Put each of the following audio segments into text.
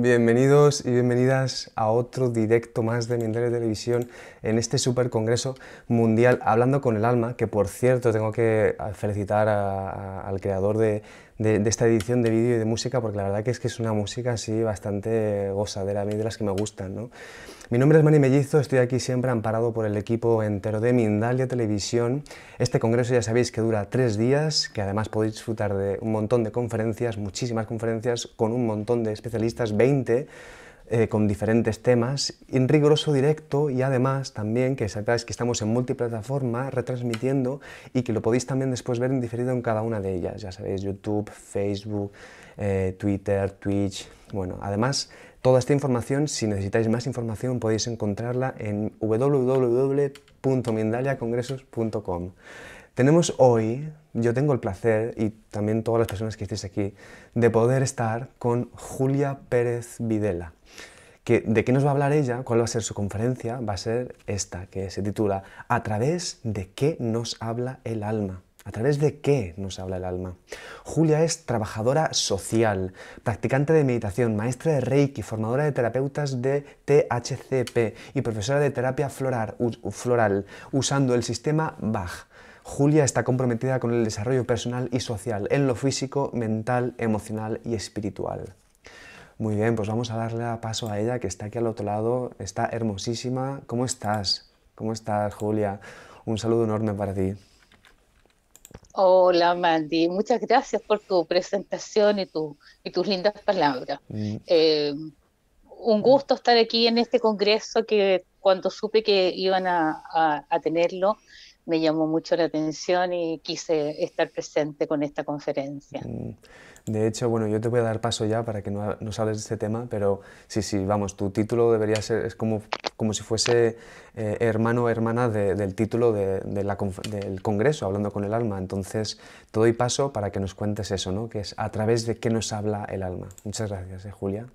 Bienvenidos y bienvenidas a otro directo más de Mindere de Televisión en este super congreso mundial Hablando con el Alma, que por cierto tengo que felicitar al creador de, de, esta edición de vídeo y de música, porque la verdad que es que es una música así bastante gozadera, a mí de las que me gustan. Mi nombre es Mani Mellizo, estoy aquí siempre amparado por el equipo entero de Mindalia Televisión. Este congreso ya sabéis que dura tres días, que además podéis disfrutar de un montón de conferencias, muchísimas conferencias, con un montón de especialistas, 20 eh, con diferentes temas, en riguroso directo y además también que sepáis que estamos en multiplataforma retransmitiendo y que lo podéis también después ver en diferido en cada una de ellas, ya sabéis, YouTube, Facebook, eh, Twitter, Twitch, bueno, además Toda esta información, si necesitáis más información, podéis encontrarla en www.mindaliacongresos.com. Tenemos hoy, yo tengo el placer, y también todas las personas que estéis aquí, de poder estar con Julia Pérez Videla. ¿De qué nos va a hablar ella? ¿Cuál va a ser su conferencia? Va a ser esta, que se titula ¿A través de qué nos habla el alma? ¿A través de qué nos habla el alma? Julia es trabajadora social, practicante de meditación, maestra de Reiki, formadora de terapeutas de THCP y profesora de terapia floral, usando el sistema Bach. Julia está comprometida con el desarrollo personal y social, en lo físico, mental, emocional y espiritual. Muy bien, pues vamos a darle paso a ella, que está aquí al otro lado, está hermosísima. ¿Cómo estás? ¿Cómo estás, Julia? Un saludo enorme para ti. Hola, Mandy. Muchas gracias por tu presentación y, y tus lindas palabras. Mm. Eh, un gusto estar aquí en este congreso que cuando supe que iban a tenerlo, me llamó mucho la atención y quise estar presente con esta conferencia. Mm. De hecho, bueno, yo te voy a dar paso ya para que no, no hables de este tema, pero sí, sí, vamos, tu título debería ser, es como, como si fuese eh, hermano o hermana del título de, la, del Congreso, Hablando con el Alma. Entonces, te doy paso para que nos cuentes eso, ¿no? Que es a través de qué nos habla el alma. Muchas gracias, eh, Julia.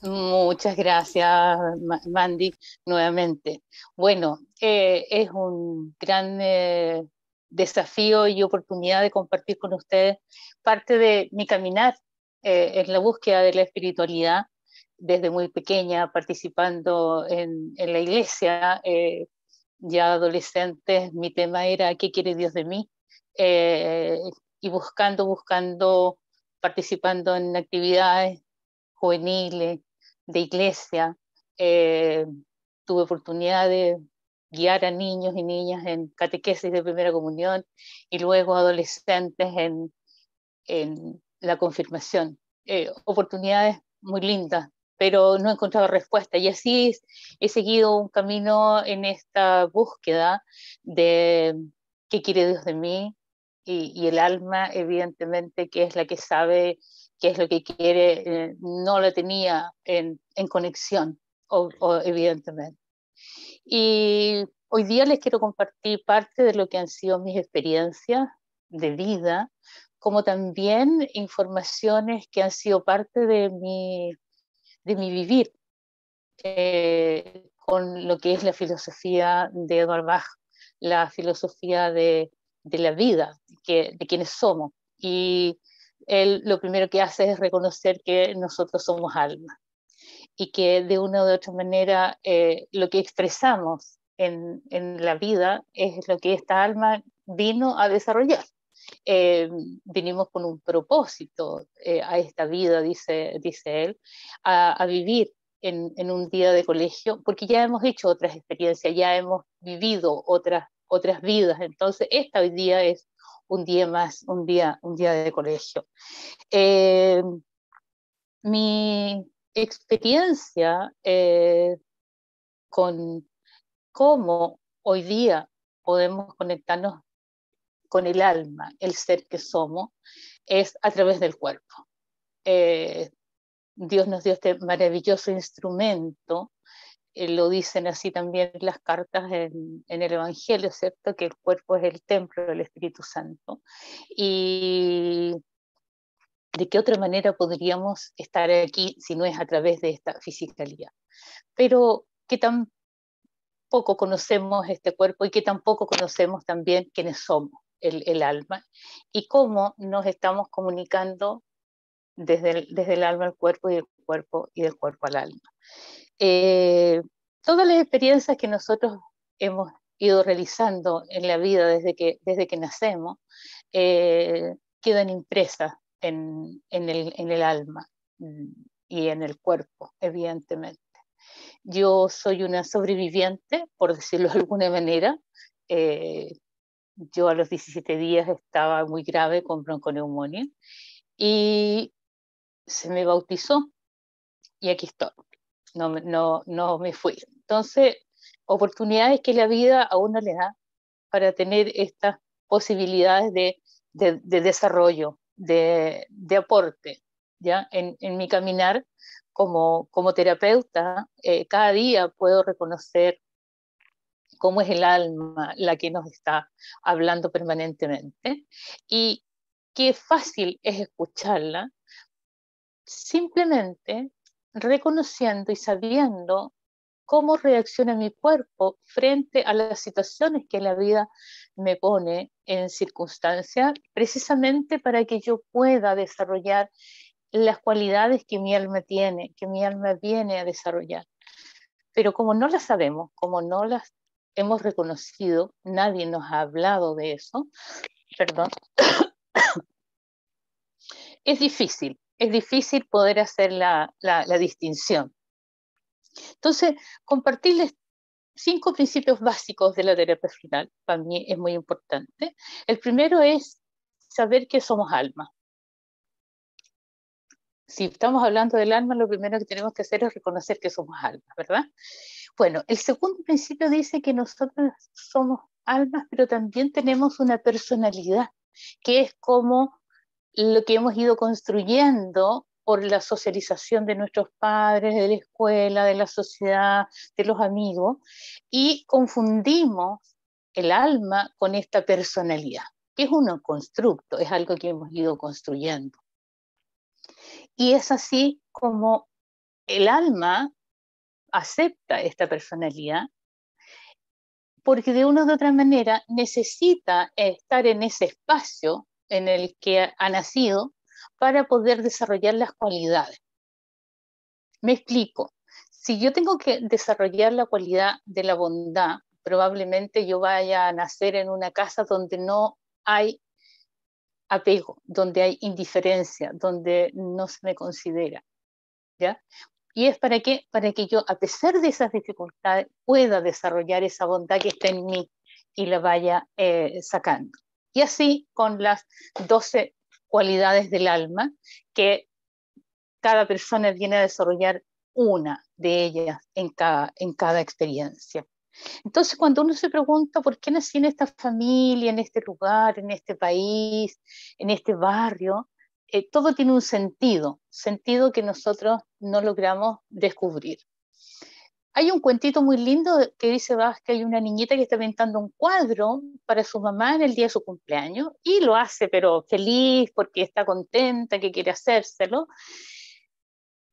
Muchas gracias, Mandy, nuevamente. Bueno, eh, es un gran eh, desafío y oportunidad de compartir con ustedes parte de mi caminar eh, en la búsqueda de la espiritualidad desde muy pequeña, participando en, en la iglesia. ya adolescente, mi tema era ¿qué quiere Dios de mí? y buscando, buscando, participando en actividades juveniles, de iglesia. Eh, tuve oportunidad de guiar a niños y niñas en catequesis de primera comunión y luego adolescentes en, la confirmación. Eh, oportunidades muy lindas, pero no he encontrado respuesta. Y así he seguido un camino en esta búsqueda de qué quiere Dios de mí y el alma, evidentemente, que es la que sabe qué es lo que quiere, eh, no lo tenía en, conexión, o, evidentemente. Y hoy día les quiero compartir parte de lo que han sido mis experiencias de vida, como también informaciones que han sido parte de mi, de mi vivir eh, con lo que es la filosofía de Edward Bach, la filosofía de, de la vida, que, de quienes somos. Y él lo primero que hace es reconocer que nosotros somos alma y que de una u otra manera eh, lo que expresamos en, la vida es lo que esta alma vino a desarrollar. Eh, vinimos con un propósito eh, a esta vida, dice, dice él, a, vivir en, en, un día de colegio, porque ya hemos hecho otras experiencias, ya hemos vivido otras, otras vidas, entonces esta hoy día es un día más, un día, un día de colegio. Eh, mi experiencia eh, con cómo hoy día podemos conectarnos con el alma, el ser que somos, es a través del cuerpo. Eh, Dios nos dio este maravilloso instrumento eh, lo dicen así también las cartas en, el Evangelio, ¿cierto? Que el cuerpo es el templo del Espíritu Santo. Y de qué otra manera podríamos estar aquí si no es a través de esta fisicalidad. Pero que tan poco conocemos este cuerpo y que tampoco conocemos también quiénes somos, el, alma, y cómo nos estamos comunicando desde el, desde el alma al cuerpo y del cuerpo y del cuerpo al alma. Eh, todas las experiencias que nosotros hemos ido realizando en la vida desde que, desde que nacemos eh, quedan impresas en, el, en el alma mm, y en el cuerpo, evidentemente. Yo soy una sobreviviente, por decirlo de alguna manera. Eh, yo a los 17 días estaba muy grave con bronconeumonía y se me bautizó y aquí estoy no, no, me fui. Entonces, oportunidades que la vida a uno le da para tener estas posibilidades de, desarrollo, de, aporte. ¿ya? En, mi caminar como, terapeuta, eh, cada día puedo reconocer cómo es el alma la que nos está hablando permanentemente y qué fácil es escucharla simplemente reconociendo y sabiendo cómo reacciona mi cuerpo frente a las situaciones que la vida me pone en circunstancia, precisamente para que yo pueda desarrollar las cualidades que mi alma tiene, que mi alma viene a desarrollar. Pero como no las sabemos, como no las hemos reconocido, nadie nos ha hablado de eso, perdón, es difícil es difícil poder hacer la, la, distinción. Entonces, compartirles cinco principios básicos de la terapia final, para mí es muy importante. El primero es saber que somos alma. Si estamos hablando del alma, lo primero que tenemos que hacer es reconocer que somos almas ¿verdad? Bueno, el segundo principio dice que nosotros somos almas, pero también tenemos una personalidad, que es como lo que hemos ido construyendo por la socialización de nuestros padres, de la escuela, de la sociedad, de los amigos, y confundimos el alma con esta personalidad, que es un constructo, es algo que hemos ido construyendo. Y es así como el alma acepta esta personalidad, porque de una u otra manera necesita estar en ese espacio en el que ha nacido para poder desarrollar las cualidades. Me explico. Si yo tengo que desarrollar la cualidad de la bondad, probablemente yo vaya a nacer en una casa donde no hay apego, donde hay indiferencia, donde no se me considera. ¿ya? Y es para que, para que yo, a pesar de esas dificultades, pueda desarrollar esa bondad que está en mí y la vaya eh, sacando. Y así con las 12 cualidades del alma, que cada persona viene a desarrollar una de ellas en cada, en cada experiencia. Entonces, cuando uno se pregunta por qué nací en esta familia, en este lugar, en este país, en este barrio, eh, todo tiene un sentido, sentido que nosotros no logramos descubrir. Hay un cuentito muy lindo que dice Bach que hay una niñita que está pintando un cuadro para su mamá en el día de su cumpleaños y lo hace, pero feliz porque está contenta, que quiere hacérselo.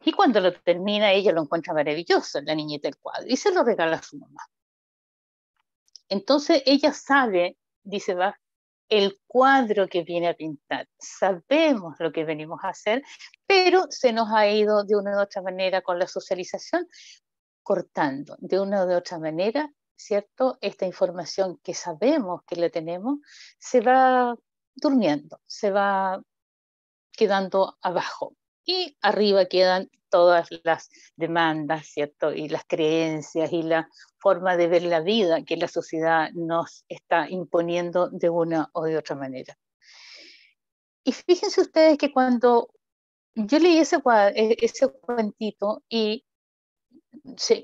Y cuando lo termina, ella lo encuentra maravilloso, la niñita el cuadro, y se lo regala a su mamá. Entonces ella sabe, dice Bach, el cuadro que viene a pintar. Sabemos lo que venimos a hacer, pero se nos ha ido de una u otra manera con la socialización cortando de una o de otra manera, ¿cierto? Esta información que sabemos que la tenemos se va durmiendo, se va quedando abajo y arriba quedan todas las demandas, ¿cierto? Y las creencias y la forma de ver la vida que la sociedad nos está imponiendo de una o de otra manera. Y fíjense ustedes que cuando yo leí ese, e, ese cuentito y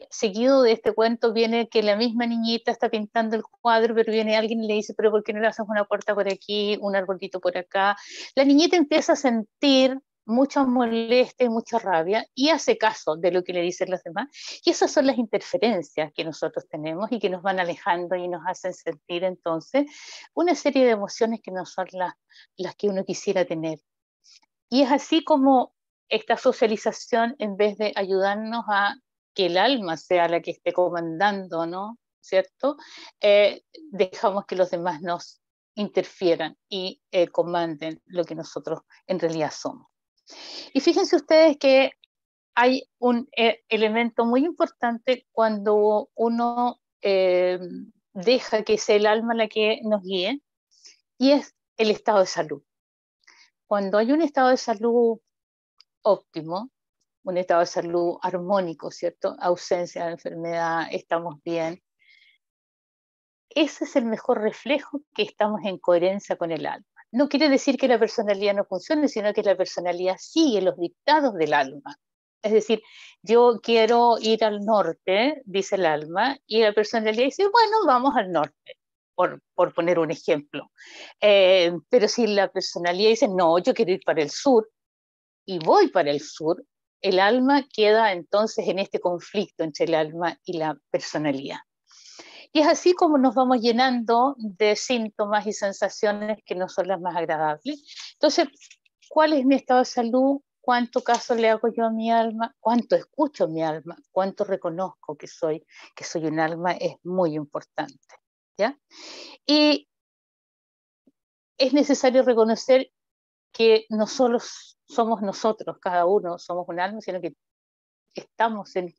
seguido de este cuento viene que la misma niñita está pintando el cuadro, pero viene alguien y le dice, pero ¿por qué no le haces una puerta por aquí, un arbolito por acá? La niñita empieza a sentir mucha molestia y mucha rabia y hace caso de lo que le dicen los demás. Y esas son las interferencias que nosotros tenemos y que nos van alejando y nos hacen sentir entonces una serie de emociones que no son las, las que uno quisiera tener. Y es así como esta socialización, en vez de ayudarnos a que el alma sea la que esté comandando, ¿no? ¿Cierto? Eh, dejamos que los demás nos interfieran y eh, comanden lo que nosotros en realidad somos. Y fíjense ustedes que hay un eh, elemento muy importante cuando uno deja que sea el alma la que nos guíe y es el estado de salud. Cuando hay un estado de salud óptimo, un estado de salud armónico, ¿cierto? Ausencia de enfermedad, estamos bien. Ese es el mejor reflejo que estamos en coherencia con el alma. No quiere decir que la personalidad no funcione, sino que la personalidad sigue los dictados del alma. Es decir, yo quiero ir al norte, dice el alma, y la personalidad dice, bueno, vamos al norte, por, poner un ejemplo. Eh, pero si la personalidad dice, no, yo quiero ir para el sur, y voy para el sur, el alma queda entonces en este conflicto entre el alma y la personalidad. Y es así como nos vamos llenando de síntomas y sensaciones que no son las más agradables. Entonces, ¿cuál es mi estado de salud? ¿Cuánto caso le hago yo a mi alma? ¿Cuánto escucho mi alma? ¿Cuánto reconozco que soy, que soy un alma? Es muy importante. ¿ya? Y es necesario reconocer que no solo somos nosotros, cada uno somos un alma, sino que estamos en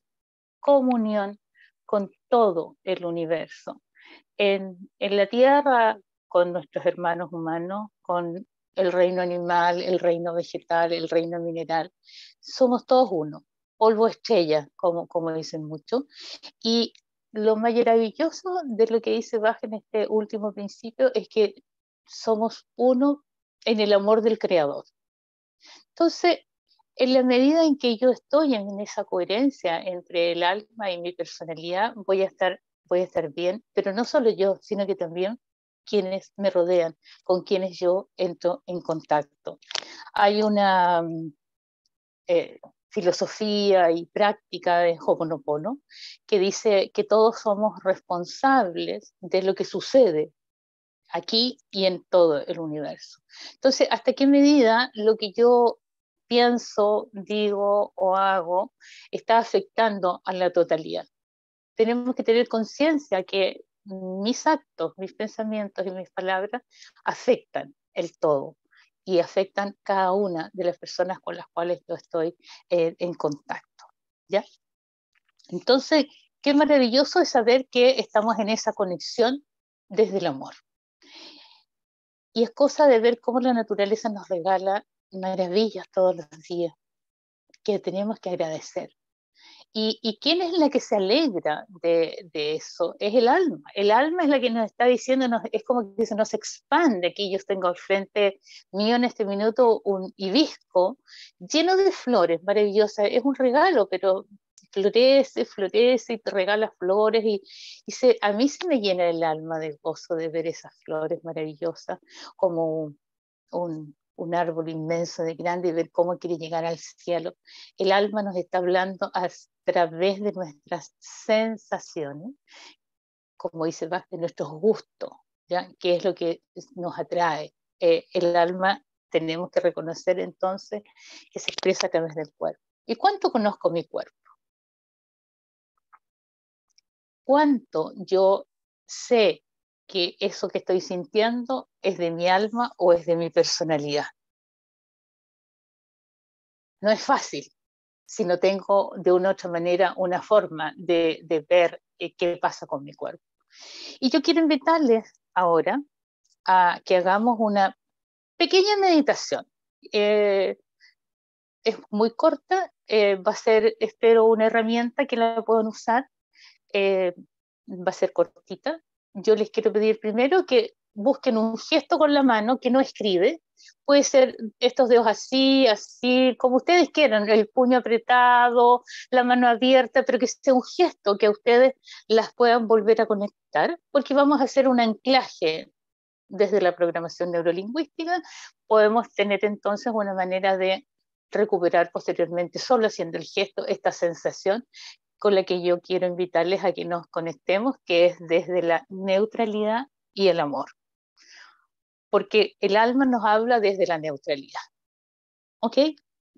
comunión con todo el universo. En, en la tierra, con nuestros hermanos humanos, con el reino animal, el reino vegetal, el reino mineral. Somos todos uno, polvo estrella, como, como dicen muchos. Y lo maravilloso de lo que dice Bach en este último principio es que somos uno en el amor del creador. Entonces, en la medida en que yo estoy en esa coherencia entre el alma y mi personalidad, voy a estar, voy estar bien, pero no solo yo, sino que también quienes me rodean, con quienes yo entro en contacto. Hay una mm, eh, filosofía y práctica de Hoponopono que dice que todos somos responsables de lo que sucede aquí y en todo el universo. Entonces, ¿hasta qué medida lo que yo pienso, digo o hago está afectando a la totalidad? Tenemos que tener conciencia que mis actos, mis pensamientos y mis palabras afectan el todo y afectan cada una de las personas con las cuales yo estoy eh, en contacto. ¿ya? Entonces, qué maravilloso es saber que estamos en esa conexión desde el amor. Y es cosa de ver cómo la naturaleza nos regala maravillas todos los días que tenemos que agradecer. ¿Y, quién es la que se alegra de, eso? Es el alma. El alma es la que nos está diciendo, nos, es como que se nos expande. Aquí yo tengo al frente mío en este minuto un hibisco lleno de flores, maravillosas Es un regalo, pero florece, florece y te regala flores y, a mí se me llena el alma de gozo de ver esas flores maravillosas como un, árbol inmenso de grande y ver cómo quiere llegar al cielo. El alma nos está hablando a través de nuestras sensaciones, como dice Bach, de nuestros gustos, ¿ya? que es lo que nos atrae. Eh, el alma tenemos que reconocer entonces que se expresa a través del cuerpo. ¿Y cuánto conozco mi cuerpo? cuánto yo sé que eso que estoy sintiendo es de mi alma o es de mi personalidad. No es fácil si no tengo de una u otra manera una forma de, ver eh, qué pasa con mi cuerpo. Y yo quiero invitarles ahora a que hagamos una pequeña meditación. Eh, es muy corta, eh, va a ser, espero, una herramienta que la puedan usar eh, va a ser cortita. Yo les quiero pedir primero que busquen un gesto con la mano que no escribe. Puede ser estos dedos así, así, como ustedes quieran, el puño apretado, la mano abierta, pero que sea un gesto que a ustedes las puedan volver a conectar, porque vamos a hacer un anclaje desde la programación neurolingüística. Podemos tener entonces una manera de recuperar posteriormente, solo haciendo el gesto, esta sensación con la que yo quiero invitarles a que nos conectemos, que es desde la neutralidad y el amor. Porque el alma nos habla desde la neutralidad. ¿Ok?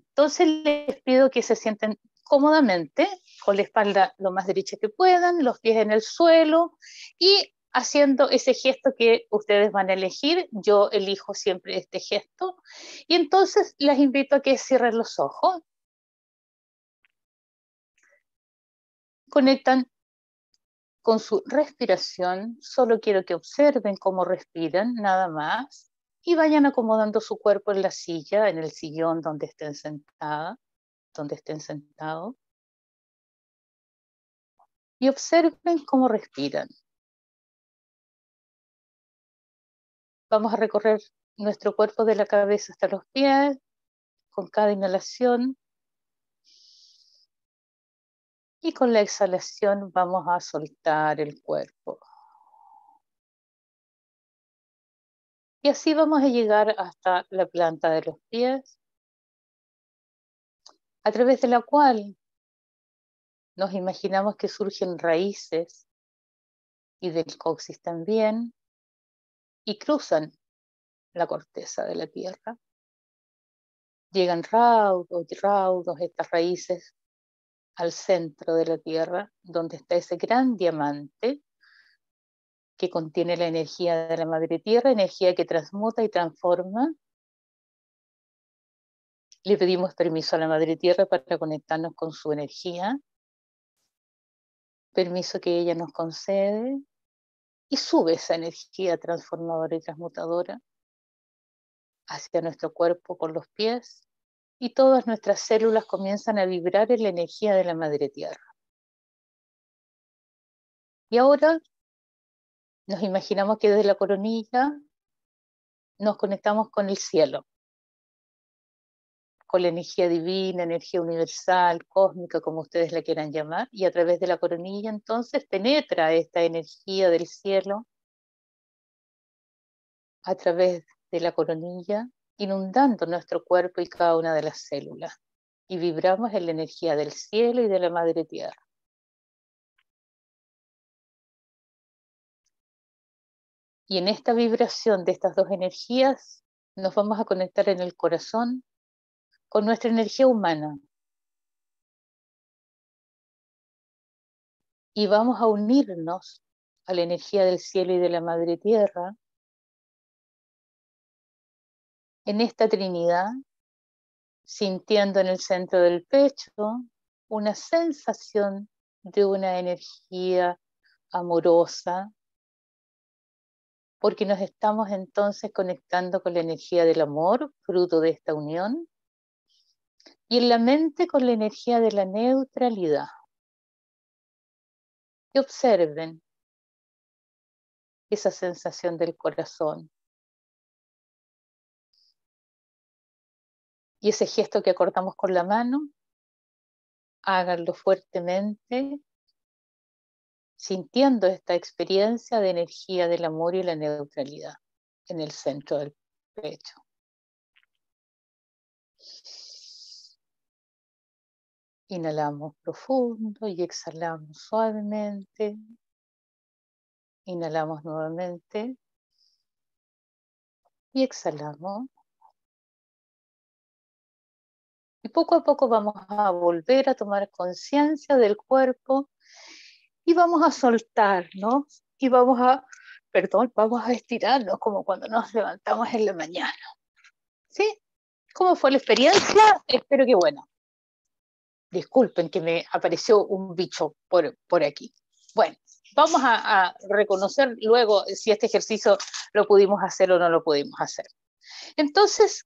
Entonces les pido que se sienten cómodamente, con la espalda lo más derecha que puedan, los pies en el suelo y haciendo ese gesto que ustedes van a elegir. Yo elijo siempre este gesto. Y entonces les invito a que cierren los ojos conectan con su respiración, solo quiero que observen cómo respiran, nada más, y vayan acomodando su cuerpo en la silla, en el sillón donde estén sentada, donde estén sentados. Y observen cómo respiran. Vamos a recorrer nuestro cuerpo de la cabeza hasta los pies, con cada inhalación y con la exhalación vamos a soltar el cuerpo. Y así vamos a llegar hasta la planta de los pies, a través de la cual nos imaginamos que surgen raíces y del coxis también, y cruzan la corteza de la tierra. Llegan raudos y raudos estas raíces al centro de la Tierra, donde está ese gran diamante que contiene la energía de la Madre Tierra, energía que transmuta y transforma. Le pedimos permiso a la Madre Tierra para conectarnos con su energía, permiso que ella nos concede, y sube esa energía transformadora y transmutadora hacia nuestro cuerpo con los pies, y todas nuestras células comienzan a vibrar en la energía de la Madre Tierra. Y ahora nos imaginamos que desde la coronilla nos conectamos con el cielo, con la energía divina, energía universal, cósmica, como ustedes la quieran llamar, y a través de la coronilla entonces penetra esta energía del cielo a través de la coronilla inundando nuestro cuerpo y cada una de las células, y vibramos en la energía del cielo y de la madre tierra. Y en esta vibración de estas dos energías nos vamos a conectar en el corazón con nuestra energía humana. Y vamos a unirnos a la energía del cielo y de la madre tierra en esta Trinidad, sintiendo en el centro del pecho una sensación de una energía amorosa, porque nos estamos entonces conectando con la energía del amor, fruto de esta unión, y en la mente con la energía de la neutralidad. Y observen esa sensación del corazón, Y ese gesto que cortamos con la mano, háganlo fuertemente, sintiendo esta experiencia de energía del amor y la neutralidad en el centro del pecho. Inhalamos profundo y exhalamos suavemente. Inhalamos nuevamente y exhalamos. poco a poco vamos a volver a tomar conciencia del cuerpo y vamos a soltar, ¿no? Y vamos a, perdón, vamos a estirarnos como cuando nos levantamos en la mañana. ¿Sí? ¿Cómo fue la experiencia? Espero que bueno. Disculpen que me apareció un bicho por, aquí. Bueno, vamos a reconocer luego si este ejercicio lo pudimos hacer o no lo pudimos hacer. Entonces,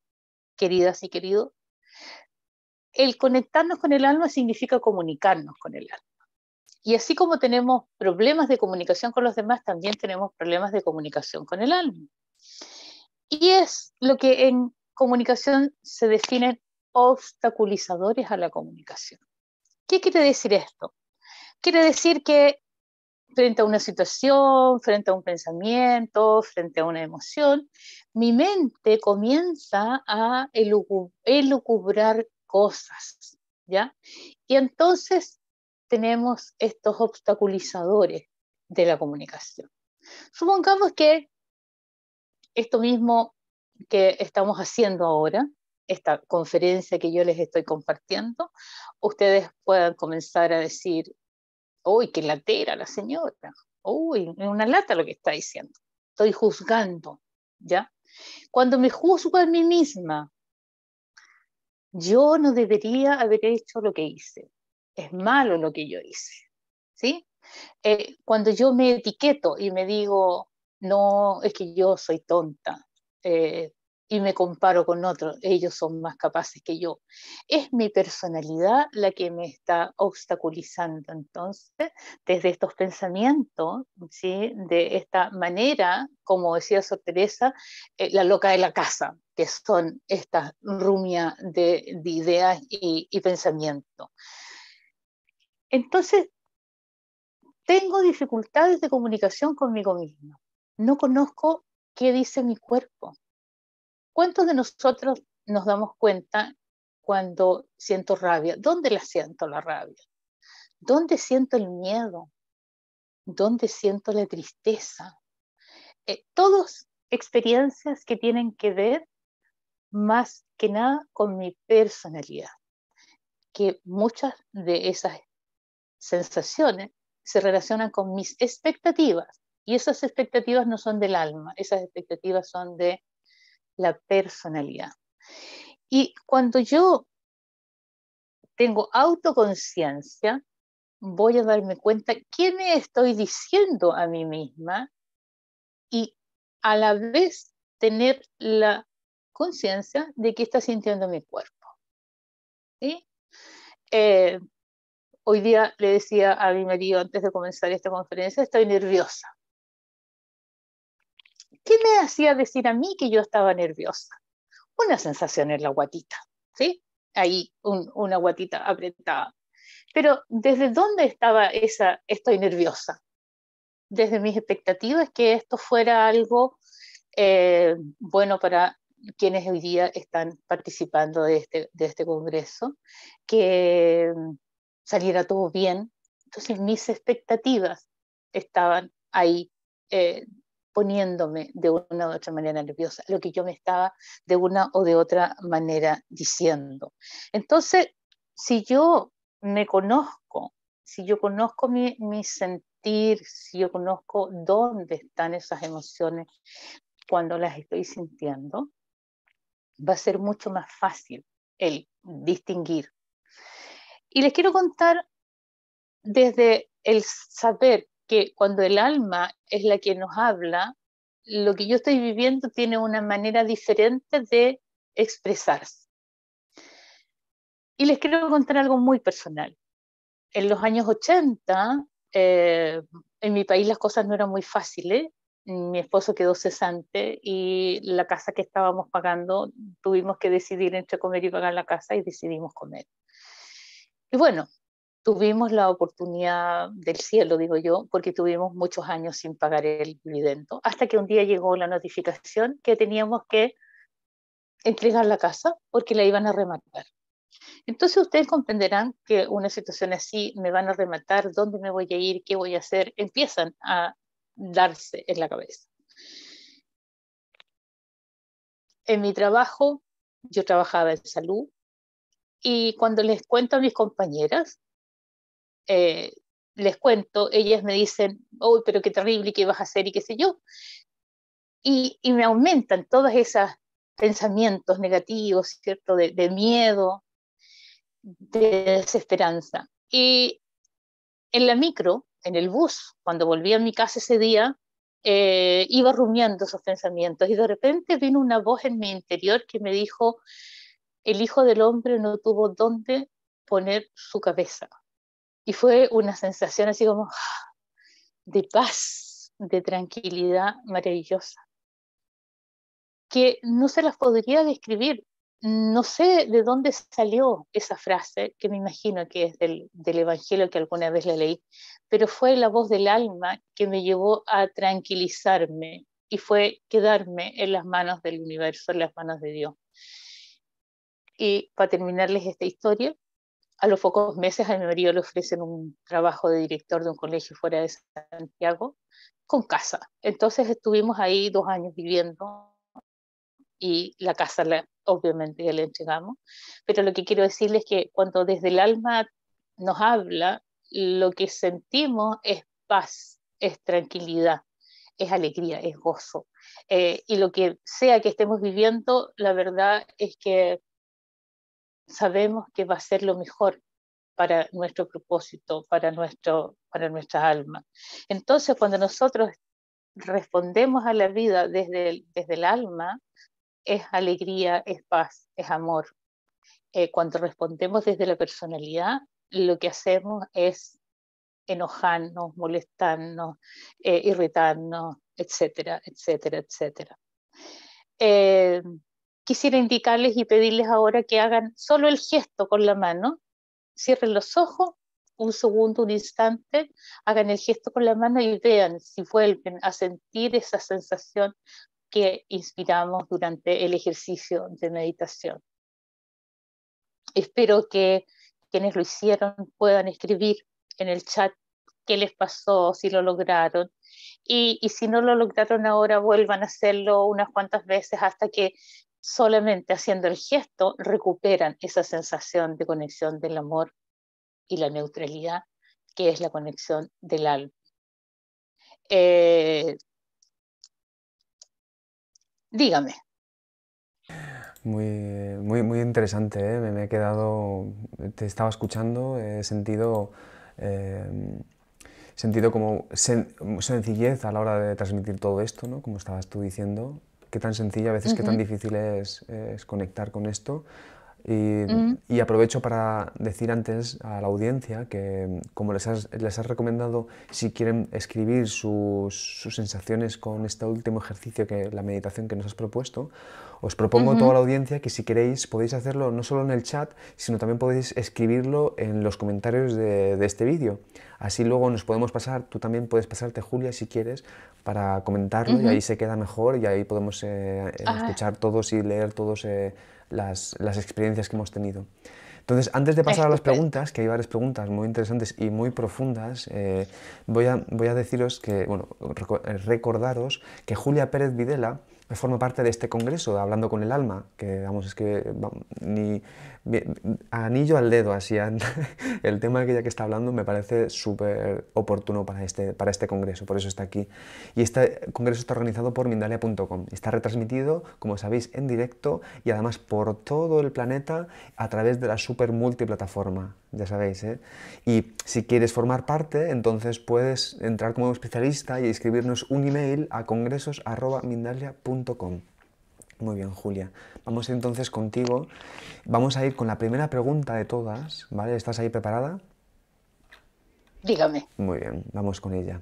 queridas y queridos, el conectarnos con el alma significa comunicarnos con el alma. Y así como tenemos problemas de comunicación con los demás, también tenemos problemas de comunicación con el alma. Y es lo que en comunicación se definen obstaculizadores a la comunicación. ¿Qué quiere decir esto? Quiere decir que frente a una situación, frente a un pensamiento, frente a una emoción, mi mente comienza a elucubrar cosas, ¿ya? Y entonces tenemos estos obstaculizadores de la comunicación. Supongamos que esto mismo que estamos haciendo ahora, esta conferencia que yo les estoy compartiendo, ustedes puedan comenzar a decir, uy, qué latera la señora, uy, una lata lo que está diciendo, estoy juzgando, ¿ya? Cuando me juzgo a mí misma yo no debería haber hecho lo que hice, es malo lo que yo hice, ¿sí? Eh, cuando yo me etiqueto y me digo, no, es que yo soy tonta, eh, y me comparo con otros, ellos son más capaces que yo. Es mi personalidad la que me está obstaculizando entonces desde estos pensamientos, ¿sí? de esta manera, como decía Sor Teresa, eh, la loca de la casa, que son estas rumia de, ideas y, y pensamiento. Entonces, tengo dificultades de comunicación conmigo mismo. No conozco qué dice mi cuerpo. ¿Cuántos de nosotros nos damos cuenta cuando siento rabia? ¿Dónde la siento la rabia? ¿Dónde siento el miedo? ¿Dónde siento la tristeza? Eh, todos experiencias que tienen que ver más que nada con mi personalidad, que muchas de esas sensaciones se relacionan con mis expectativas y esas expectativas no son del alma, esas expectativas son de la personalidad. Y cuando yo tengo autoconciencia, voy a darme cuenta qué me estoy diciendo a mí misma y a la vez tener la conciencia de qué está sintiendo mi cuerpo. Eh, hoy día le decía a mi marido antes de comenzar esta conferencia, estoy nerviosa. ¿Qué me hacía decir a mí que yo estaba nerviosa? Una sensación en la guatita, ¿sí? Ahí una guatita apretada. Pero ¿desde dónde estaba esa estoy nerviosa? Desde mis expectativas que esto fuera algo eh, bueno para quienes hoy día están participando de este, de este congreso, que mm, saliera todo bien. Entonces mis expectativas estaban ahí eh, poniéndome de una u otra manera nerviosa, lo que yo me estaba de una o de otra manera diciendo. Entonces, si yo me conozco, si yo conozco mi, mi sentir, si yo conozco dónde están esas emociones cuando las estoy sintiendo, va a ser mucho más fácil el distinguir. Y les quiero contar desde el saber que cuando el alma es la que nos habla, lo que yo estoy viviendo tiene una manera diferente de expresarse. Y les quiero contar algo muy personal. En los años 80, eh, en mi país las cosas no eran muy fáciles mi esposo quedó cesante y la casa que estábamos pagando, tuvimos que decidir entre comer y pagar la casa y decidimos comer. Y bueno, tuvimos la oportunidad del cielo, digo yo, porque tuvimos muchos años sin pagar el dividendo, hasta que un día llegó la notificación que teníamos que entregar la casa porque la iban a rematar. Entonces ustedes comprenderán que una situación así, me van a rematar, dónde me voy a ir, qué voy a hacer, empiezan a darse en la cabeza. En mi trabajo, yo trabajaba en salud y cuando les cuento a mis compañeras, eh, les cuento, ellas me dicen, uy, pero qué terrible, qué vas a hacer y qué sé yo. Y, me aumentan todos esos pensamientos negativos, ¿cierto? de miedo, de desesperanza. Y en la micro, en el bus, cuando volví a mi casa ese día, eh, iba rumiando esos pensamientos y de repente vino una voz en mi interior que me dijo, el Hijo del Hombre no tuvo dónde poner su cabeza. Y fue una sensación así como ah, de paz, de tranquilidad maravillosa, que no se las podría describir. Mm, no sé de dónde salió esa frase, que me imagino que es del, Evangelio que alguna vez la leí, pero fue la voz del alma que me llevó a tranquilizarme y fue quedarme en las manos del universo, en las manos de Dios. Y para terminarles esta historia, a los pocos meses a mi marido le ofrecen un trabajo de director de un colegio fuera de Santiago con casa. Entonces estuvimos ahí dos años viviendo y la casa obviamente ya le entregamos, pero lo que quiero decirles es que cuando desde el alma nos habla, lo que sentimos es paz, es tranquilidad, es alegría, es gozo. Eh, y lo que sea que estemos viviendo, la verdad es que sabemos que va a ser lo mejor para nuestro propósito, para, nuestro, para nuestra alma. Entonces, cuando nosotros respondemos a la vida desde desde el alma, es alegría, es paz, es amor. Eh, cuando respondemos desde la personalidad, lo que hacemos es enojarnos, molestarnos, eh, irritarnos, etcétera, etcétera, etcétera. Eh, quisiera indicarles y pedirles ahora que hagan solo el gesto con la mano, cierren los ojos un segundo, un instante, hagan el gesto con la mano y vean si vuelven a sentir esa sensación que inspiramos durante el ejercicio de meditación. Espero que quienes lo hicieron puedan escribir en el chat qué les pasó, si lo lograron. Y, si no lo lograron ahora, vuelvan a hacerlo unas cuantas veces hasta que solamente haciendo el gesto recuperan esa sensación de conexión del amor y la neutralidad, que es la conexión del alma. Eh, Dígame. Muy, muy, muy interesante, ¿eh? me, he quedado, te estaba escuchando, he sentido, eh, sentido como sencillez a la hora de transmitir todo esto, ¿no? como estabas tú diciendo, qué tan sencilla, a veces qué tan difícil es, conectar con esto, y, aprovecho para decir antes a la audiencia que, mm, como les has, les has recomendado, si quieren escribir sus, sus, sensaciones con este último ejercicio, que la meditación que nos has propuesto, os propongo a toda la audiencia que si queréis podéis hacerlo no solo en el chat, sino también podéis escribirlo en los comentarios de, este vídeo. Así luego nos podemos pasar, tú también puedes pasarte, Julia, si quieres, para comentarlo y ahí se queda mejor y ahí podemos eh, ah. escuchar todos y leer todos. Eh, las, experiencias que hemos tenido. Entonces, antes de pasar a las preguntas, que hay varias preguntas muy interesantes y muy profundas, eh, voy, a, voy a deciros que, bueno, eh, recordaros que Julia Pérez Videla forma parte de este congreso, Hablando con el Alma, que vamos, es que ni anillo al dedo, así, el tema que ya que está hablando me parece súper oportuno para este, para este congreso, por eso está aquí. Y este congreso está organizado por Mindalia.com, está retransmitido, como sabéis, en directo y además por todo el planeta a través de la super multiplataforma, ya sabéis, ¿eh? Y si quieres formar parte, entonces puedes entrar como especialista y escribirnos un email a congresos.mindalia.com. Muy bien, Julia. Vamos entonces contigo. Vamos a ir con la primera pregunta de todas, ¿vale? ¿Estás ahí preparada? Dígame. Muy bien, vamos con ella.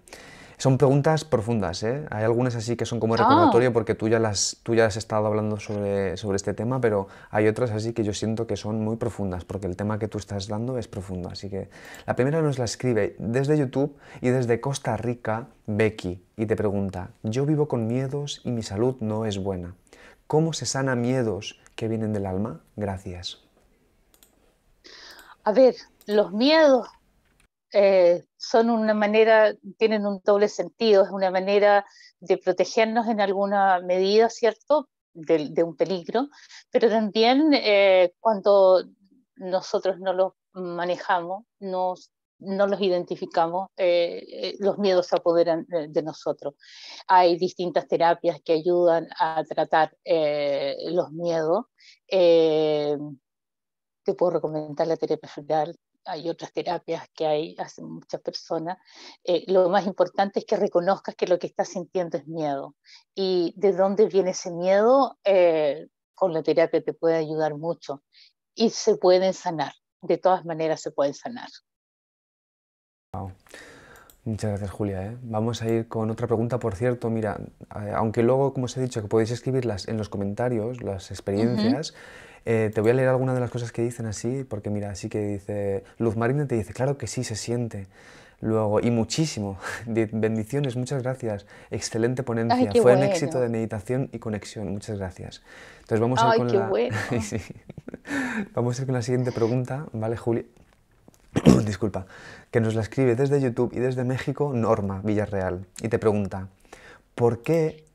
Son preguntas profundas, ¿eh? Hay algunas así que son como ah. recordatorio porque tú ya, las, tú ya has estado hablando sobre, sobre este tema, pero hay otras así que yo siento que son muy profundas porque el tema que tú estás dando es profundo. Así que la primera nos la escribe desde YouTube y desde Costa Rica, Becky, y te pregunta, yo vivo con miedos y mi salud no es buena. ¿Cómo se sana miedos que vienen del alma? Gracias. A ver, los miedos eh, son una manera, tienen un doble sentido, es una manera de protegernos en alguna medida, ¿cierto? De, un peligro, pero también eh, cuando nosotros no los manejamos, nos no los identificamos, eh, eh, los miedos se apoderan de, nosotros. Hay distintas terapias que ayudan a tratar eh, los miedos. te puedo recomendar la terapia federal hay otras terapias que hay, hacen muchas personas. lo más importante es que reconozcas que lo que estás sintiendo es miedo. Y de dónde viene ese miedo, con la terapia te puede ayudar mucho. Y se pueden sanar, de todas maneras se pueden sanar. Muchas gracias, Julia. ¿eh? Vamos a ir con otra pregunta. Por cierto, mira, eh, aunque luego, como os he dicho, que podéis escribirlas en los comentarios, las experiencias, eh, te voy a leer alguna de las cosas que dicen así, porque mira, así que dice, Luz Marina te dice, claro que sí, se siente. Luego, y muchísimo, bendiciones, muchas gracias, excelente ponencia, fue un éxito de meditación y conexión, muchas gracias. Entonces vamos, a, ir con la... vamos a ir con la siguiente pregunta, ¿vale, Julia? disculpa, que nos la escribe desde YouTube y desde México Norma Villarreal y te pregunta, ¿por qué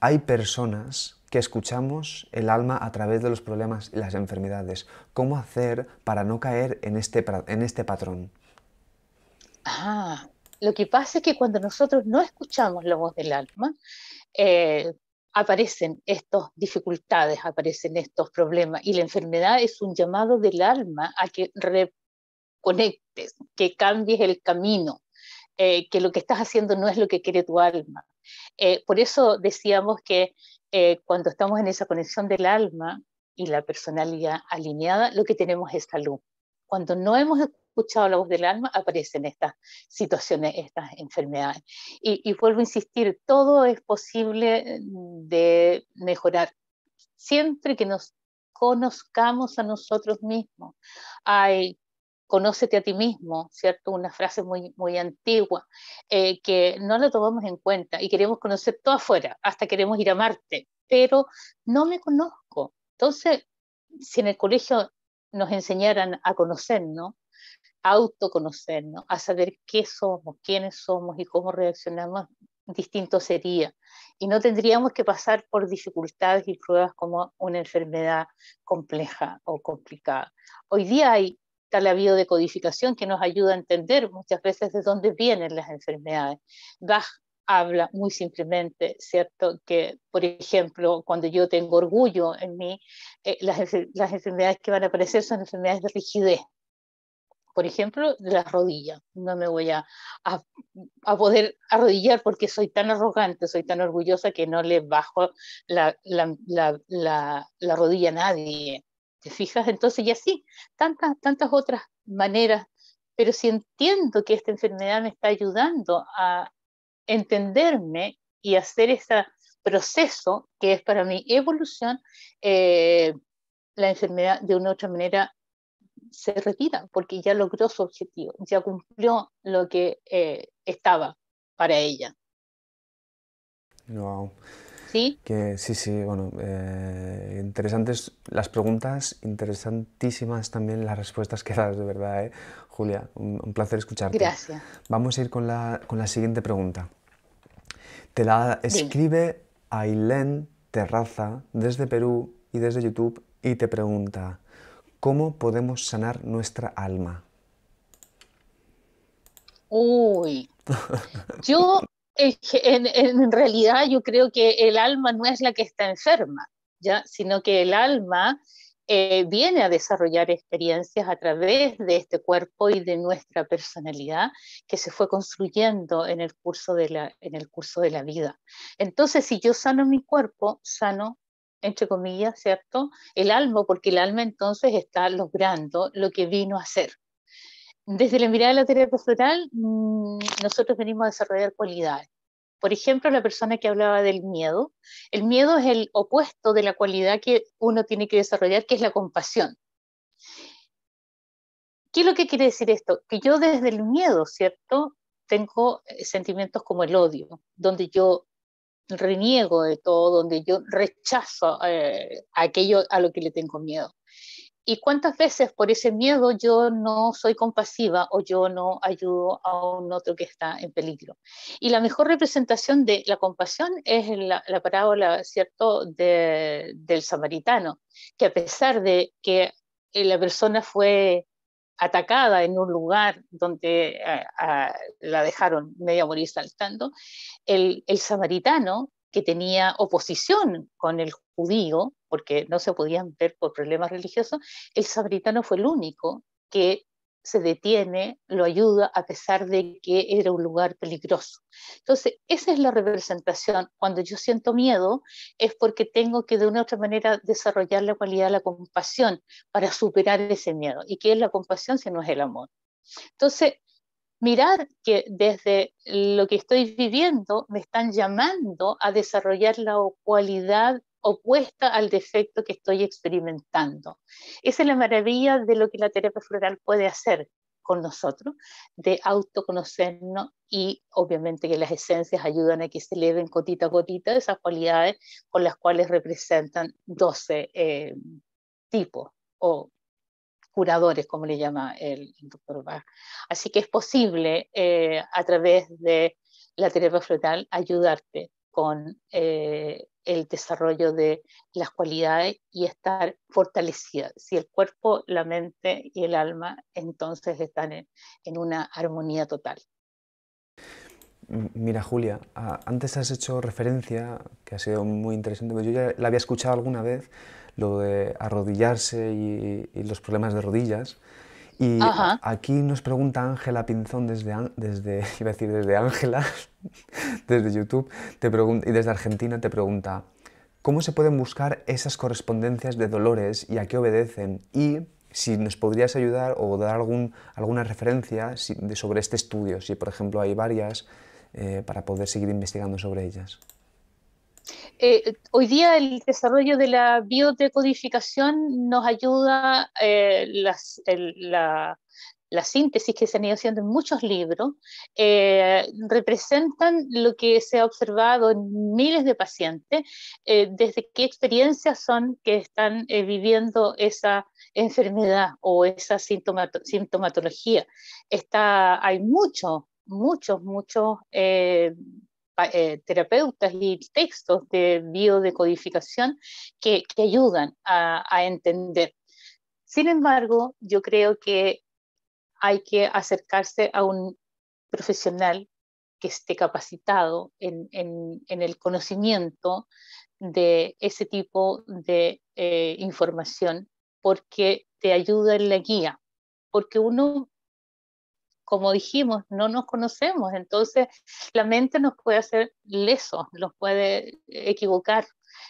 hay personas que escuchamos el alma a través de los problemas y las enfermedades? ¿Cómo hacer para no caer en este, en este patrón? Ah, lo que pasa es que cuando nosotros no escuchamos la voz del alma, eh, aparecen estas dificultades, aparecen estos problemas y la enfermedad es un llamado del alma a que conectes, que cambies el camino, eh, que lo que estás haciendo no es lo que quiere tu alma. Eh, por eso decíamos que eh, cuando estamos en esa conexión del alma y la personalidad alineada, lo que tenemos es salud. Cuando no hemos escuchado la voz del alma, aparecen estas situaciones, estas enfermedades. Y, y vuelvo a insistir, todo es posible de mejorar siempre que nos conozcamos a nosotros mismos. Hay conócete a ti mismo, ¿cierto? Una frase muy, muy antigua, eh, que no la tomamos en cuenta y queremos conocer todo afuera, hasta queremos ir a Marte, pero no me conozco. Entonces, si en el colegio nos enseñaran a conocernos, a autoconocernos, a saber qué somos, quiénes somos y cómo reaccionamos, distinto sería. Y no tendríamos que pasar por dificultades y pruebas como una enfermedad compleja o complicada. Hoy día hay está la biodecodificación que nos ayuda a entender muchas veces de dónde vienen las enfermedades. Bach habla muy simplemente, ¿cierto? Que, por ejemplo, cuando yo tengo orgullo en mí, eh, las, enfermedades que van a aparecer son enfermedades de rigidez. Por ejemplo, de las rodillas. No me voy a, a, poder arrodillar porque soy tan arrogante, soy tan orgullosa que no le bajo la, la, la, la rodilla a nadie fijas? Entonces, y así, tantas, tantas otras maneras. Pero si entiendo que esta enfermedad me está ayudando a entenderme y hacer ese proceso que es para mi evolución, eh, la enfermedad de una u otra manera se retira porque ya logró su objetivo, ya cumplió lo que eh, estaba para ella sí. Que sí, sí, bueno, eh, interesantes las preguntas, interesantísimas también las respuestas que das, de verdad, ¿eh? Julia, un, placer escucharte. Gracias. Vamos a ir con la, con la siguiente pregunta. Te la escribe Ailén Terraza desde Perú y desde YouTube y te pregunta, ¿cómo podemos sanar nuestra alma? Uy, yo en, realidad yo creo que el alma no es la que está enferma, ¿ya? sino que el alma eh, viene a desarrollar experiencias a través de este cuerpo y de nuestra personalidad que se fue construyendo en el curso de la, en el curso de la vida. Entonces, si yo sano mi cuerpo, sano entre comillas, ¿cierto? El alma, porque el alma entonces está logrando lo que vino a ser. Desde la mirada de la terapia floral, mm, nosotros venimos a desarrollar cualidades. Por ejemplo, la persona que hablaba del miedo. El miedo es el opuesto de la cualidad que uno tiene que desarrollar, que es la compasión. ¿Qué es lo que quiere decir esto? Que yo desde el miedo, ¿cierto? Tengo eh, sentimientos como el odio, donde yo reniego de todo, donde yo rechazo eh, aquello a lo que le tengo miedo. ¿Y cuántas veces por ese miedo yo no soy compasiva o yo no ayudo a un otro que está en peligro? Y la mejor representación de la compasión es la, la parábola, ¿cierto?, del samaritano, que a pesar de que eh, la persona fue atacada en un lugar donde eh, la dejaron media morir saltando, el samaritano que tenía oposición con el judío, porque no se podían ver por problemas religiosos, el sabritano fue el único que se detiene, lo ayuda a pesar de que era un lugar peligroso. Entonces, esa es la representación. Cuando yo siento miedo es porque tengo que de una u otra manera desarrollar la cualidad de la compasión para superar ese miedo. ¿Y qué es la compasión si no es el amor? Entonces, mirar que desde lo que estoy viviendo me están llamando a desarrollar la cualidad opuesta al defecto que estoy experimentando. Esa es la maravilla de lo que la terapia floral puede hacer con nosotros, de autoconocernos y obviamente que las esencias ayudan a que se eleven gotita a gotita esas cualidades con las cuales representan 12 eh, tipos o curadores, como le llama el, Dr. doctor Bach. Así que es posible eh, a través de la terapia floral ayudarte con eh, el desarrollo de las cualidades y estar fortalecida. Si el cuerpo, la mente y el alma entonces están en, una armonía total. Mira, Julia, antes has hecho referencia, que ha sido muy interesante, yo ya la había escuchado alguna vez, lo de arrodillarse y los problemas de rodillas. Y aquí nos pregunta Ángela Pinzón desde, desde, iba a decir desde Ángela, desde YouTube, y desde Argentina te pregunta, ¿cómo se pueden buscar esas correspondencias de dolores y a qué obedecen? Y si nos podrías ayudar o dar algún, alguna referencia sobre este estudio, si por ejemplo hay varias, eh, para poder seguir investigando sobre ellas. Eh, hoy día el desarrollo de la biodecodificación nos ayuda eh, las, la, síntesis que se han ido haciendo en muchos libros, eh, representan lo que se ha observado en miles de pacientes, desde qué experiencias son que están viviendo esa enfermedad o esa sintomatología. Está, hay muchos, muchos, muchos eh, terapeutas y textos de biodecodificación que, que ayudan a, entender. Sin embargo, yo creo que hay que acercarse a un profesional que esté capacitado en, el conocimiento de ese tipo de eh, información porque te ayuda en la guía, porque uno como dijimos, no nos conocemos, entonces la mente nos puede hacer lesos, nos puede equivocar,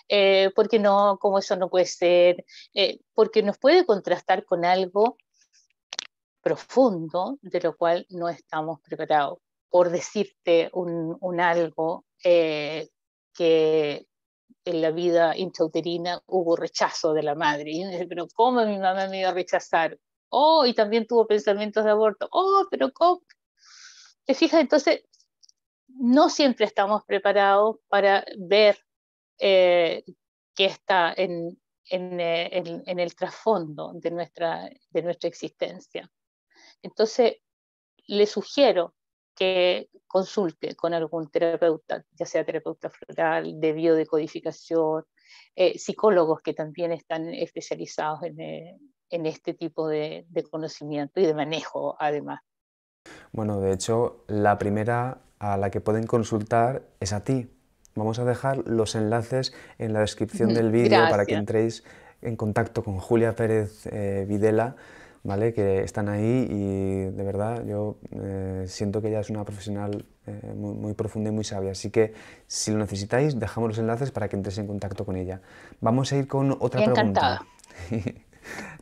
eh, porque no, como eso no puede ser, eh, porque nos puede contrastar con algo profundo de lo cual no estamos preparados, por decirte un, algo eh, que en la vida intrauterina hubo rechazo de la madre. Y pero ¿cómo mi mamá me iba a rechazar? oh, y también tuvo pensamientos de aborto, oh, pero ¿cómo? ¿Te fijas? Entonces, no siempre estamos preparados para ver eh, qué está eh, en, el trasfondo de nuestra, de nuestra existencia. Entonces, le sugiero que consulte con algún terapeuta, ya sea terapeuta floral, de biodecodificación, eh, psicólogos que también están especializados en, en este tipo de, conocimiento y de manejo además. Bueno, de hecho, la primera a la que pueden consultar es a ti. Vamos a dejar los enlaces en la descripción del vídeo para que entréis en contacto con Julia Pérez eh, Videla, ¿vale? que están ahí y de verdad yo eh, siento que ella es una profesional eh, muy, profunda y muy sabia. Así que si lo necesitáis, dejamos los enlaces para que entréis en contacto con ella. Vamos a ir con otra Encantada. pregunta.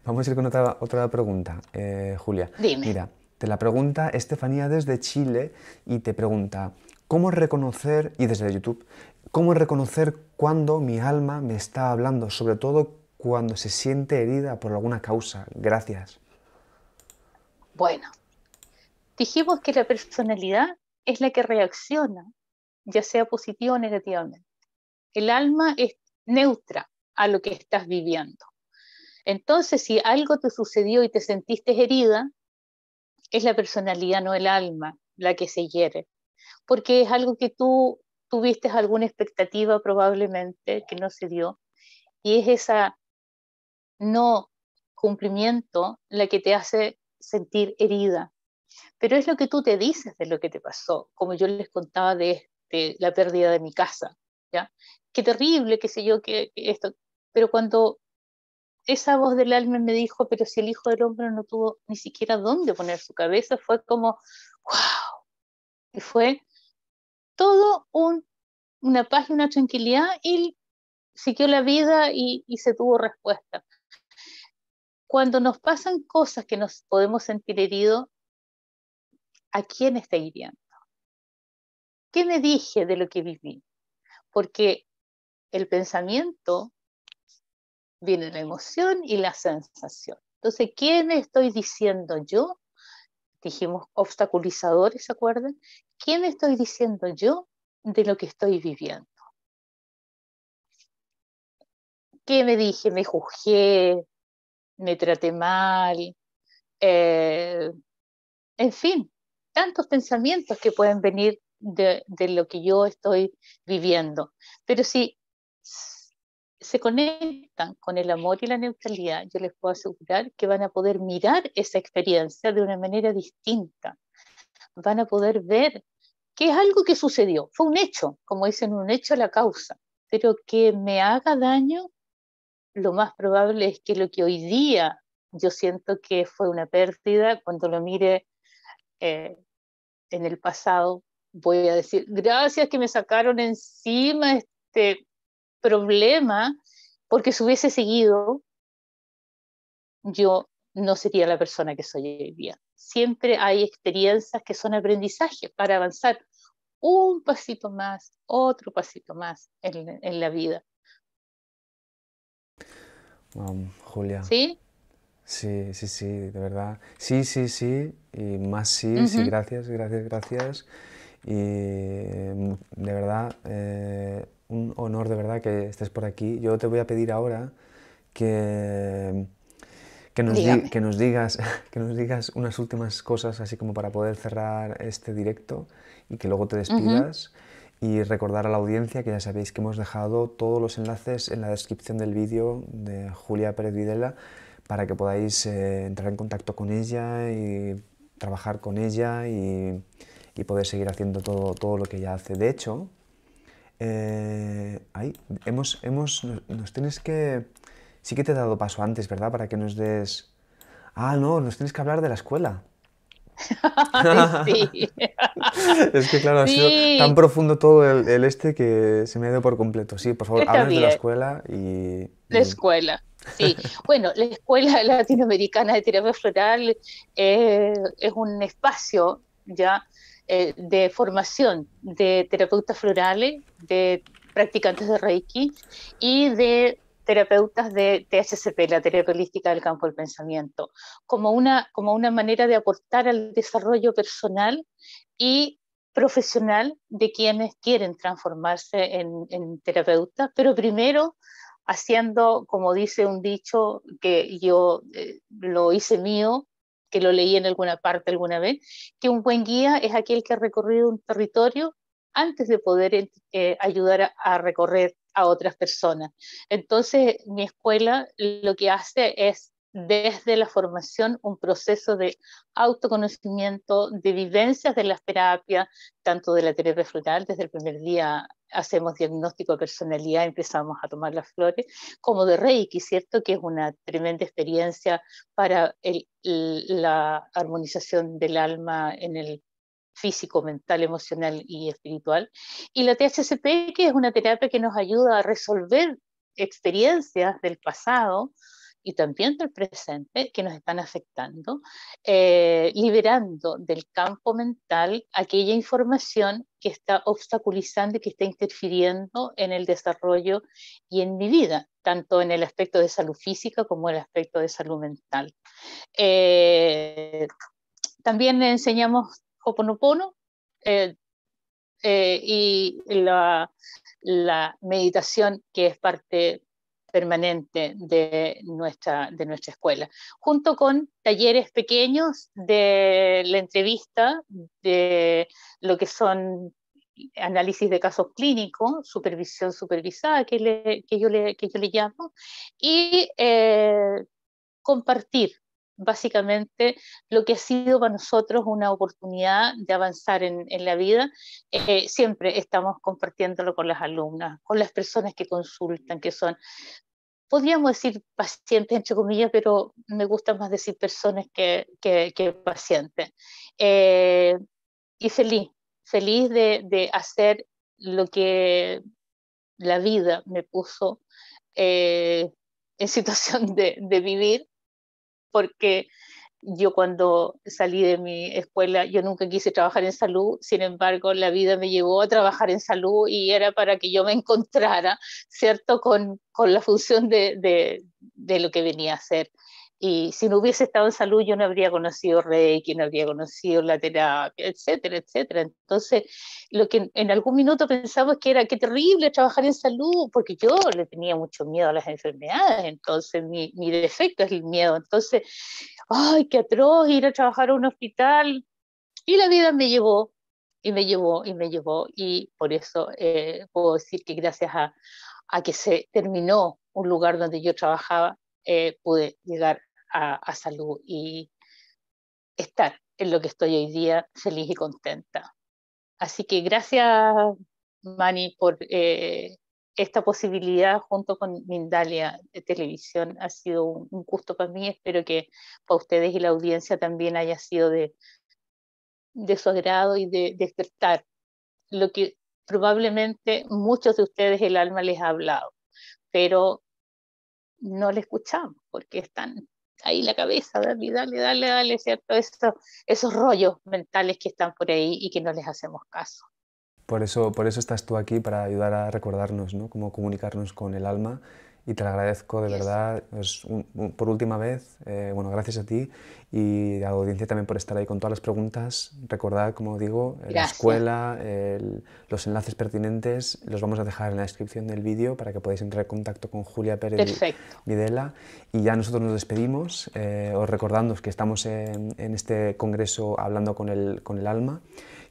Vamos a ir con otra, otra pregunta, eh, Julia. Dime. Mira, te la pregunta Estefanía desde Chile y te pregunta, ¿cómo reconocer, y desde YouTube, cómo reconocer cuando mi alma me está hablando, sobre todo cuando se siente herida por alguna causa? Gracias. Bueno, dijimos que la personalidad es la que reacciona, ya sea positiva o negativamente. El alma es neutra a lo que estás viviendo. Entonces, si algo te sucedió y te sentiste herida, es la personalidad, no el alma, la que se hiere, porque es algo que tú tuviste alguna expectativa probablemente que no se dio, y es esa no cumplimiento la que te hace sentir herida. Pero es lo que tú te dices de lo que te pasó, como yo les contaba de, la pérdida de mi casa. ¿ya? Qué terrible, qué sé yo, que, que esto. Pero cuando esa voz del alma me dijo, pero si el Hijo del Hombre no tuvo ni siquiera dónde poner su cabeza, fue como, wow. Y fue todo una paz y una tranquilidad y siguió la vida y, se tuvo respuesta. Cuando nos pasan cosas que nos podemos sentir heridos, ¿a quién está hiriendo? ¿Qué me dije de lo que viví? Porque el pensamiento viene la emoción y la sensación. Entonces, ¿quién estoy diciendo yo? Dijimos obstaculizadores, ¿se acuerdan? ¿Quién estoy diciendo yo de lo que estoy viviendo? ¿Qué me dije? ¿Me juzgué? ¿Me traté mal? Eh, en fin, tantos pensamientos que pueden venir de, de, lo que yo estoy viviendo. Pero si, se conectan con el amor y la neutralidad, yo les puedo asegurar que van a poder mirar esa experiencia de una manera distinta. Van a poder ver que es algo que sucedió, fue un hecho, como dicen, un hecho a la causa, pero que me haga daño, lo más probable es que lo que hoy día yo siento que fue una pérdida, cuando lo mire eh, en el pasado, voy a decir, gracias que me sacaron encima este problema porque si hubiese seguido, yo no sería la persona que soy hoy día. Siempre hay experiencias que son aprendizaje para avanzar un pasito más, otro pasito más en, la vida. Julia. ¿Sí? Sí, sí, sí, de verdad. Sí, sí, sí, y más sí, sí, gracias, gracias, gracias. Y mm, de verdad, eh, un honor de verdad que estés por aquí. Yo te voy a pedir ahora que, que, nos, que, nos, digas, que nos digas unas últimas cosas, así como para poder cerrar este directo y que luego te despidas. y recordar a la audiencia que ya sabéis que hemos dejado todos los enlaces en la descripción del vídeo de Julia Pérez Videla para que podáis eh, entrar en contacto con ella y trabajar con ella y, y poder seguir haciendo todo, todo, lo que ella hace. De hecho, eh, hemos, hemos, nos, tienes que... Sí que te he dado paso antes, ¿verdad? Para que nos des... Ah, no, nos tienes que hablar de la escuela. es que claro, ha sido tan profundo todo el, este que se me ha ido por completo. Sí, por favor, hables de la escuela y... La escuela. Sí, bueno, la Escuela Latinoamericana de Terapia Floral eh, es un espacio ya eh, de formación de terapeutas florales, de practicantes de Reiki y de terapeutas de THCP, la terapia holística del campo del pensamiento, como una, manera de aportar al desarrollo personal y profesional de quienes quieren transformarse en, terapeutas, pero primero haciendo, como dice un dicho que yo eh, lo hice mío, que lo leí en alguna parte alguna vez, que un buen guía es aquel que ha recorrido un territorio antes de poder eh, ayudar a, recorrer a otras personas. Entonces, mi escuela lo que hace es desde la formación un proceso de autoconocimiento, de vivencias de la terapia, tanto de la terapia floral desde el primer día hacemos diagnóstico de personalidad, empezamos a tomar las flores, como de Reiki, ¿cierto? Que es una tremenda experiencia para la armonización del alma en el físico, mental, emocional y espiritual. Y la THCP, que es una terapia que nos ayuda a resolver experiencias del pasado y también del presente que nos están afectando, eh, liberando del campo mental aquella información que está obstaculizando y que está interfiriendo en el desarrollo y en mi vida, tanto en el aspecto de salud física como en el aspecto de salud mental. Eh, también enseñamos Hoponopono. Eh, eh, y la, la, meditación que es parte permanente de nuestra, de nuestra escuela, junto con talleres pequeños de la entrevista, de lo que son análisis de casos clínicos, supervisión supervisada, que, yo, le, yo le llamo, y eh, compartir básicamente lo que ha sido para nosotros una oportunidad de avanzar en, la vida. Eh, siempre estamos compartiéndolo con las alumnas, con las personas que consultan, que son, podríamos decir pacientes, entre comillas, pero me gusta más decir personas que, que, pacientes. Eh, y feliz, feliz de, de, hacer lo que la vida me puso. Eh, en situación de, de vivir porque yo cuando salí de mi escuela, yo nunca quise trabajar en salud, sin embargo, la vida me llevó a trabajar en salud y era para que yo me encontrara, ¿cierto?, con, con la función de, de, de, lo que venía a ser y si no hubiese estado en salud yo no habría conocido Reiki, no habría conocido la terapia, etcétera, etcétera. Entonces, lo que en algún minuto es que era, qué terrible trabajar en salud, porque yo le tenía mucho miedo a las enfermedades, entonces mi, defecto es el miedo. Entonces, ay, qué atroz ir a trabajar a un hospital. Y la vida me llevó, y me llevó, y me llevó, y por eso eh, puedo decir que gracias a, que se terminó un lugar donde yo trabajaba, eh, pude llegar salud y estar en lo que estoy hoy día feliz y contenta. Así que gracias, Mani, por eh, esta posibilidad junto con Mindalia de Televisión. Ha sido un, gusto para mí. Espero que para ustedes y la audiencia también haya sido de, de su agrado y de, de despertar lo que probablemente muchos de ustedes el alma les ha hablado, pero no le escuchamos porque están ahí la cabeza, dale, dale, dale, dale, ¿cierto? Eso, esos rollos mentales que están por ahí y que no les hacemos caso. Por eso, por eso estás tú aquí, para ayudar a recordarnos ¿no? cómo comunicarnos con el alma y te lo agradezco de verdad. Es por última vez, eh, bueno, gracias a ti y a la audiencia también por estar ahí con todas las preguntas. Recordad, como digo, eh, la escuela, los enlaces pertinentes los vamos a dejar en la descripción del vídeo para que podáis entrar en contacto con Julia Pérez Videla. Y ya nosotros nos despedimos, eh, os recordando que estamos en, en, este congreso hablando con el, con el alma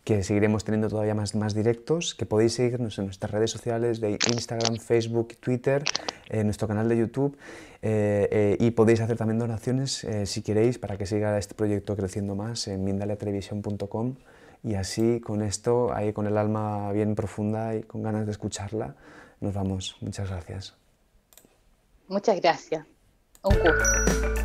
que seguiremos teniendo todavía más, más directos, que podéis seguirnos en nuestras redes sociales de Instagram, Facebook, Twitter, en nuestro canal de YouTube eh, eh, y podéis hacer también donaciones eh, si queréis para que siga este proyecto creciendo más en mindaliatelevisión.com y así con esto, ahí con el alma bien profunda y con ganas de escucharla, nos vamos. Muchas gracias. Muchas gracias. Un gusto.